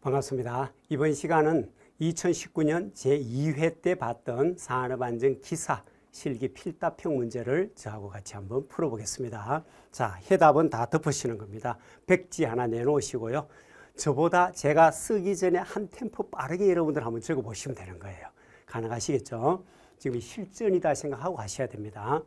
반갑습니다. 이번 시간은 2019년 제2회 때 봤던 산업안전 기사 실기 필답형 문제를 저하고 같이 한번 풀어보겠습니다. 자, 해답은 다 덮으시는 겁니다. 백지 하나 내놓으시고요. 저보다 제가 쓰기 전에 한 템포 빠르게 여러분들 한번 적어보시면 되는 거예요. 가능하시겠죠? 지금 실전이다 생각하고 하셔야 됩니다.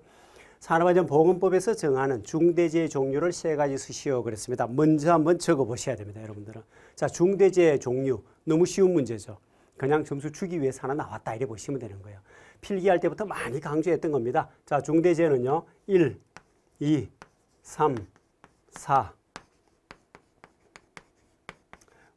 산업안전보건법에서 정하는 중대재해 종류를 세 가지 쓰시오 그랬습니다. 먼저 한번 적어보셔야 됩니다. 여러분들은. 자, 중대재해 종류. 너무 쉬운 문제죠. 그냥 점수 주기 위해서 하나 나왔다 이래 보시면 되는 거예요. 필기할 때부터 많이 강조했던 겁니다. 자, 중대재해는요. 1, 2, 3, 4.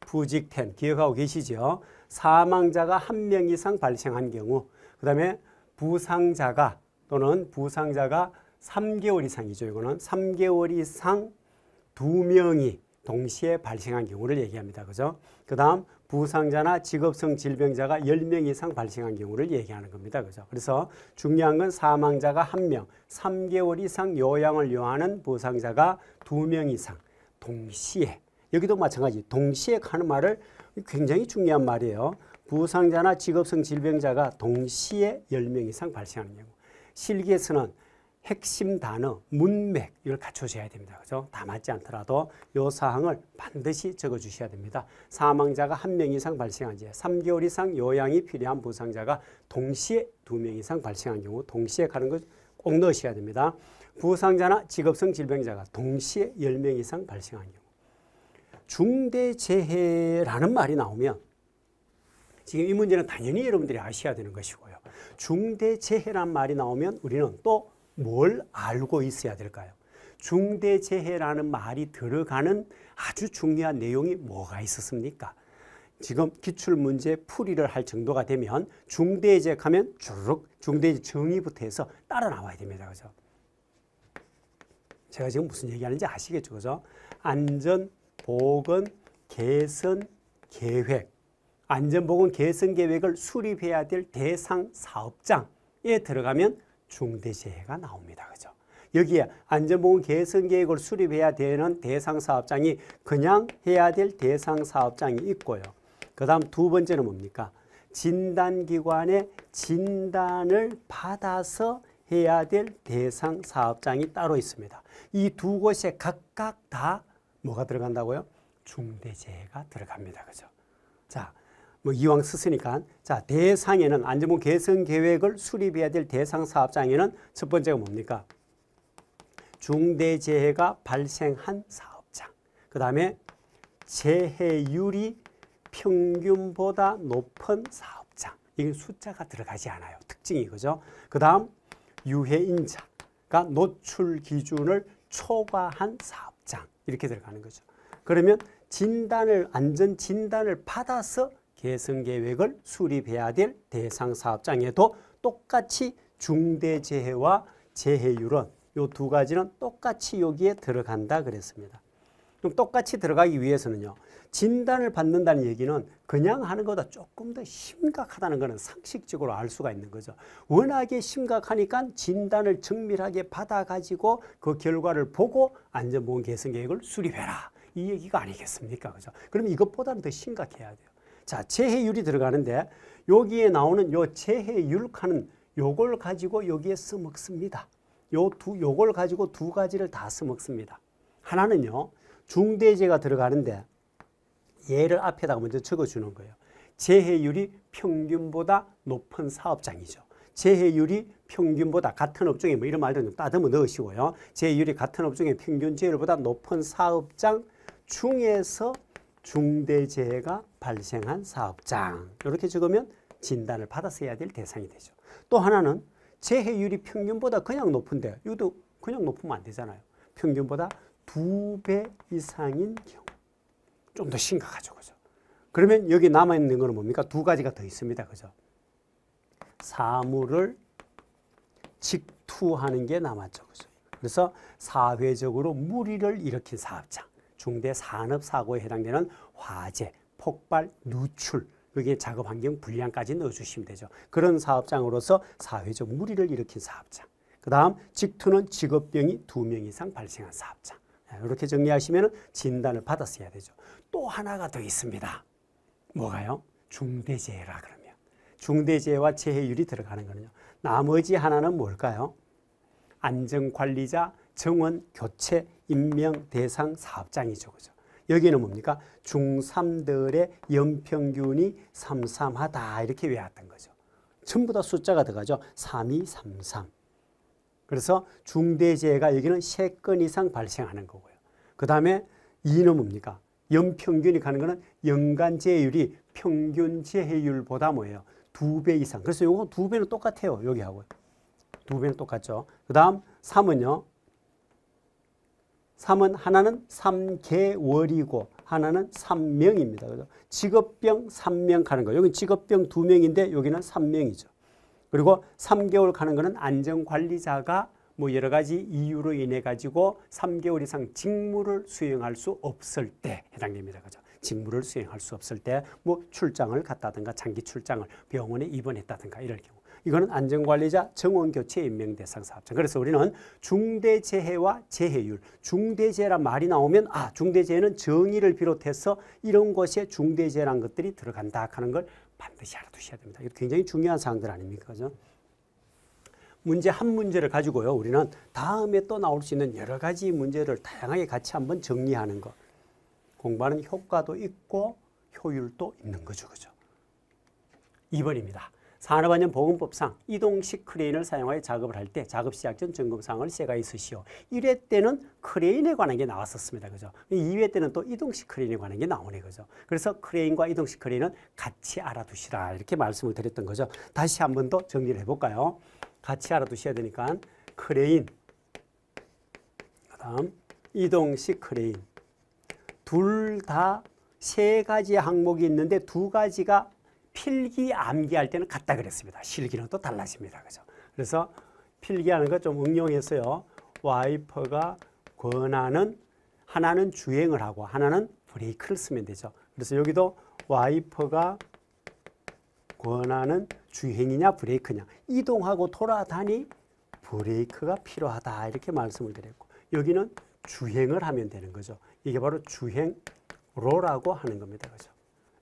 부직 1 기억하고 계시죠? 사망자가 한 명 이상 발생한 경우, 그 다음에 부상자가 또는 부상자가 3개월 이상이죠. 이거는 3개월 이상 2명이 동시에 발생한 경우를 얘기합니다. 그죠? 그 다음 부상자나 직업성 질병자가 10명 이상 발생한 경우를 얘기하는 겁니다. 그죠? 그래서 중요한 건 사망자가 1명, 3개월 이상 요양을 요하는 부상자가 2명 이상 동시에 여기도 마찬가지 동시에 하는 말을 굉장히 중요한 말이에요. 부상자나 직업성 질병자가 동시에 10명 이상 발생하는 경우 실기에서는 핵심 단어, 문맥 이걸 갖춰줘야 됩니다. 그죠? 다 맞지 않더라도 요 사항을 반드시 적어주셔야 됩니다. 사망자가 한 명 이상 발생한 지 3개월 이상 요양이 필요한 부상자가 동시에 두 명 이상 발생한 경우 동시에 가는 것꼭 넣으셔야 됩니다. 부상자나 직업성 질병자가 동시에 10명 이상 발생한 경우 중대재해라는 말이 나오면 지금 이 문제는 당연히 여러분들이 아셔야 되는 것이고요. 중대재해란 말이 나오면 우리는 또 뭘 알고 있어야 될까요? 중대재해라는 말이 들어가는 아주 중요한 내용이 뭐가 있었습니까? 지금 기출문제 풀이를 할 정도가 되면 중대재해 하면 주르륵 중대재 정의부터 해서 따라 나와야 됩니다. 그죠? 제가 지금 무슨 얘기하는지 아시겠죠? 그죠? 안전, 보건, 개선, 계획. 안전보건 개선 계획을 수립해야 될 대상 사업장에 들어가면 중대재해가 나옵니다. 그죠? 여기에 안전보건 개선 계획을 수립해야 되는 대상 사업장이 그냥 해야 될 대상 사업장이 있고요. 그 다음 두 번째는 뭡니까? 진단기관의 진단을 받아서 해야 될 대상 사업장이 따로 있습니다. 이 두 곳에 각각 다 뭐가 들어간다고요? 중대재해가 들어갑니다. 그죠? 자, 뭐 이왕 쓰으니까 자 대상에는 안전부 개선 계획을 수립해야 될 대상 사업장에는 첫 번째가 뭡니까? 중대재해가 발생한 사업장. 그 다음에 재해율이 평균보다 높은 사업장. 이게 숫자가 들어가지 않아요. 특징이 그죠? 그 다음 유해인자가 노출 기준을 초과한 사업장. 이렇게 들어가는 거죠. 그러면 진단을 안전 진단을 받아서 개선 계획을 수립해야 될 대상 사업장에도 똑같이 중대재해와 재해율은 요 두 가지는 똑같이 여기에 들어간다 그랬습니다. 그럼 똑같이 들어가기 위해서는요. 진단을 받는다는 얘기는 그냥 하는 것보다 조금 더 심각하다는 것은 상식적으로 알 수가 있는 거죠. 워낙에 심각하니까 진단을 정밀하게 받아가지고 그 결과를 보고 안전보험 개선 계획을 수립해라. 이 얘기가 아니겠습니까? 그죠? 그럼 이것보다는 더 심각해야 돼요. 자, 재해율이 들어가는데 여기에 나오는 요 재해율 칸은 요걸 가지고 여기에 써먹습니다. 요 두, 요걸 가지고 두 가지를 다 써먹습니다. 하나는요, 중대재가 들어가는데 얘를 앞에다가 먼저 적어주는 거예요. 재해율이 평균보다 높은 사업장이죠. 재해율이 평균보다 같은 업종에 뭐 이런 말도 좀 따듬어 넣으시고요. 재해율이 같은 업종의 평균 재해율보다 높은 사업장 중에서 중대재해가 발생한 사업장 이렇게 적으면 진단을 받았어야 될 대상이 되죠. 또 하나는 재해율이 평균보다 그냥 높은데 이것도 그냥 높으면 안 되잖아요. 평균보다 두 배 이상인 경우 좀 더 심각하죠. 그죠? 그러면 여기 남아있는 거 뭡니까? 두 가지가 더 있습니다. 그죠? 사물을 직투하는 게 남았죠. 그죠? 그래서 사회적으로 무리를 일으킨 사업장, 중대 산업사고에 해당되는 화재, 폭발, 누출, 여기에 작업 환경 불량까지 넣어주시면 되죠. 그런 사업장으로서 사회적 무리를 일으킨 사업장. 그 다음 직투는 직업병이 두명 이상 발생한 사업장. 네, 이렇게 정리하시면 진단을 받았어야 되죠. 또 하나가 더 있습니다. 뭐가요? 중대재해라 그러면. 중대재해와 재해율이 들어가는 거는요. 나머지 하나는 뭘까요? 안전관리자, 정원, 교체, 임명, 대상, 사업장이죠. 그죠? 여기는 뭡니까? 중3들의 연평균이 삼삼하다 이렇게 외웠던 거죠. 전부 다 숫자가 들어가죠. 3233. 그래서 중대재해가 여기는 3건 이상 발생하는 거고요. 그 다음에 2는 뭡니까? 연평균이 가는 거는 연간재해율이 평균재해율보다 뭐예요? 2배 이상. 그래서 요거 2배는 똑같아요. 여기하고. 2배는 똑같죠. 그 다음 3은요. 3은 하나는 3개월이고 하나는 3명입니다. 그죠? 직업병 3명 가는 거. 여기 직업병 2명인데 여기는 3명이죠. 그리고 3개월 가는 거는 안전관리자가 뭐 여러 가지 이유로 인해 가지고 3개월 이상 직무를 수행할 수 없을 때 해당됩니다. 그죠? 직무를 수행할 수 없을 때 뭐 출장을 갔다든가 장기 출장을 병원에 입원했다든가 이럴 경우 이거는 안전관리자 정원교체 임명대상 사업장 그래서 우리는 중대재해와 재해율, 중대재해란 말이 나오면 아 중대재해는 정의를 비롯해서 이런 것에 중대재해란 것들이 들어간다 하는 걸 반드시 알아두셔야 됩니다. 이거 굉장히 중요한 사항들 아닙니까? 그죠? 문제 한 문제를 가지고요. 우리는 다음에 또 나올 수 있는 여러 가지 문제를 다양하게 같이 한번 정리하는 것. 공부하는 효과도 있고 효율도 있는 거죠. 그죠? 2번입니다. 산업안전 보건법상 이동식 크레인을 사용하여 작업을 할 때 작업 시작 전 점검 사항을 세가 있으시오. 1회 때는 크레인에 관한 게 나왔었습니다. 그죠? 2회 때는 또 이동식 크레인에 관한 게 나오네. 그죠? 그래서 크레인과 이동식 크레인은 같이 알아두시라. 이렇게 말씀을 드렸던 거죠. 다시 한 번 더 정리를 해 볼까요? 같이 알아두셔야 되니까 크레인 그다음 이동식 크레인 둘다세 가지 항목이 있는데 두 가지가 필기 암기할 때는 같다 그랬습니다. 실기는 또 달라집니다. 그죠? 그래서 필기하는 거 좀 응용해서요. 와이퍼가 권하는 하나는 주행을 하고 하나는 브레이크를 쓰면 되죠. 그래서 여기도 와이퍼가 권하는 주행이냐 브레이크냐 이동하고 돌아다니 브레이크가 필요하다 이렇게 말씀을 드렸고 여기는 주행을 하면 되는 거죠. 이게 바로 주행로라고 하는 겁니다. 그죠?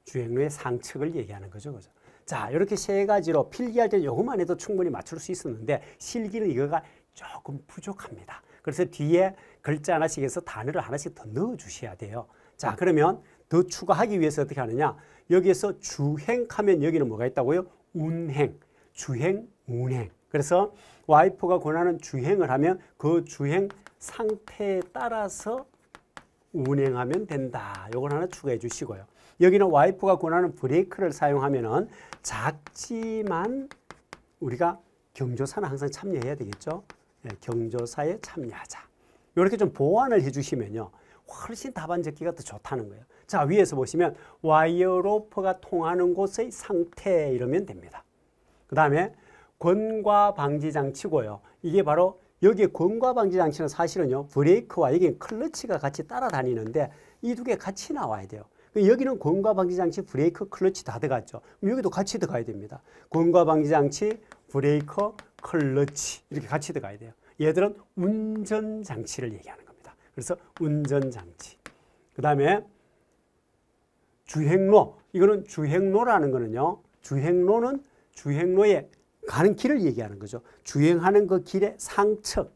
주행로의 상측을 얘기하는 거죠. 그죠? 자, 이렇게 세 가지로 필기할 때 요것만 해도 충분히 맞출 수 있었는데 실기는 이거가 조금 부족합니다. 그래서 뒤에 글자 하나씩 해서 단어를 하나씩 더 넣어 주셔야 돼요. 자, 그러면 더 추가하기 위해서 어떻게 하느냐? 여기에서 주행하면 여기는 뭐가 있다고요? 운행, 주행, 운행. 그래서 와이프가 권하는 주행을 하면 그 주행 상태에 따라서 운행하면 된다. 요걸 하나 추가해 주시고요. 여기는 와이프가 권하는 브레이크를 사용하면은 작지만 우리가 경조사는 항상 참여해야 되겠죠. 네, 경조사에 참여하자. 이렇게 좀 보완을 해주시면요. 훨씬 답안적기가 더 좋다는 거예요. 자 위에서 보시면 와이어 로프가 통하는 곳의 상태 이러면 됩니다. 그 다음에 권과 방지 장치고요. 이게 바로 여기에 권과 방지 장치는 사실은요. 브레이크와 여기는 클러치가 같이 따라다니는데 이 두 개 같이 나와야 돼요. 그 여기는 권과 방지 장치, 브레이크, 클러치 다 들어갔죠. 여기도 같이 들어가야 됩니다. 권과 방지 장치, 브레이크, 클러치 이렇게 같이 들어가야 돼요. 얘들은 운전 장치를 얘기하는 겁니다. 그래서 운전 장치. 그다음에 주행로. 이거는 주행로라는 거는요. 주행로는 주행로에 가는 길을 얘기하는 거죠. 주행하는 그 길의 상측,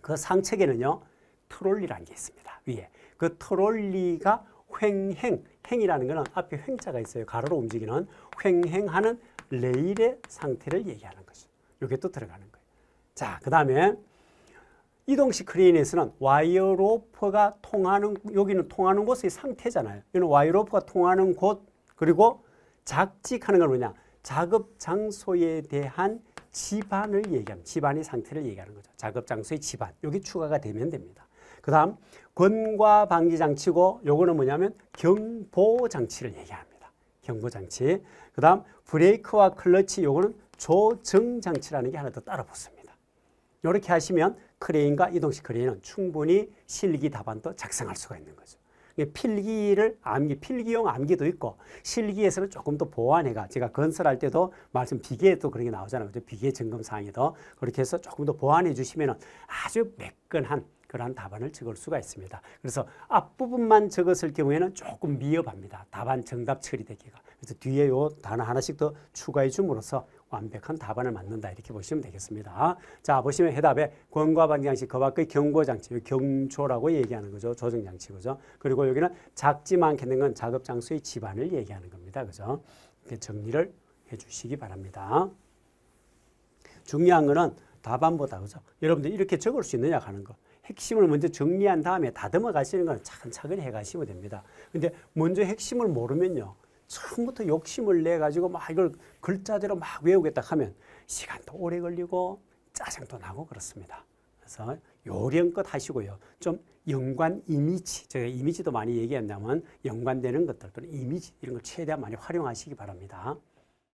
그 상측에는요, 트롤리라는 게 있습니다. 위에. 그 트롤리가 횡행, 행이라는 거는 앞에 횡자가 있어요. 가로로 움직이는 횡행하는 레일의 상태를 얘기하는 거죠. 이게 또 들어가는 거예요. 자, 그 다음에 이동식 크레인에서는 와이어 로프가 통하는, 여기는 통하는 곳의 상태잖아요. 이는 와이어 로프가 통하는 곳, 그리고 작직하는 건 뭐냐? 작업 장소에 대한 집안을 얘기합니다. 집안의 상태를 얘기하는 거죠. 작업 장소의 집안. 여기 추가가 되면 됩니다. 그 다음 권과 방지 장치고 요거는 뭐냐면 경보 장치를 얘기합니다. 경보 장치. 그 다음 브레이크와 클러치 요거는 조정 장치라는 게 하나 더 따라 붙습니다. 이렇게 하시면 크레인과 이동식 크레인은 충분히 실기 답안도 작성할 수가 있는 거죠. 필기를 암기, 필기용 암기도 있고 실기에서는 조금 더 보완해가 제가 건설할 때도 말씀 비계에 또 그런 게 나오잖아요. 비계 점검 사항에도 그렇게 해서 조금 더 보완해 주시면 아주 매끈한 그러 답안을 적을 수가 있습니다. 그래서 앞부분만 적었을 경우에는 조금 미흡합니다. 답안 정답 처리되기가. 그래서 뒤에 요 단어 하나씩 더 추가해 줌으로써 완벽한 답안을 만든다 이렇게 보시면 되겠습니다. 자 보시면 해답에 권과 반장치그 밖의 경고장치 경조라고 얘기하는 거죠. 조정장치 그죠. 그리고 여기는 작지만 않게 는건 작업장소의 집안을 얘기하는 겁니다. 그죠. 이렇게 정리를 해주시기 바랍니다. 중요한 거는 답안보다 그죠. 여러분들 이렇게 적을 수 있느냐 하는 거. 핵심을 먼저 정리한 다음에 다듬어 가시는 건 차근차근 해 가시면 됩니다. 근데 먼저 핵심을 모르면요. 처음부터 욕심을 내 가지고 막 이걸 글자대로 막 외우겠다 하면 시간도 오래 걸리고 짜증도 나고 그렇습니다. 그래서 요령껏 하시고요. 좀 연관 이미지, 제가 이미지도 많이 얘기한다면 연관되는 것들 또는 이미지 이런 걸 최대한 많이 활용하시기 바랍니다.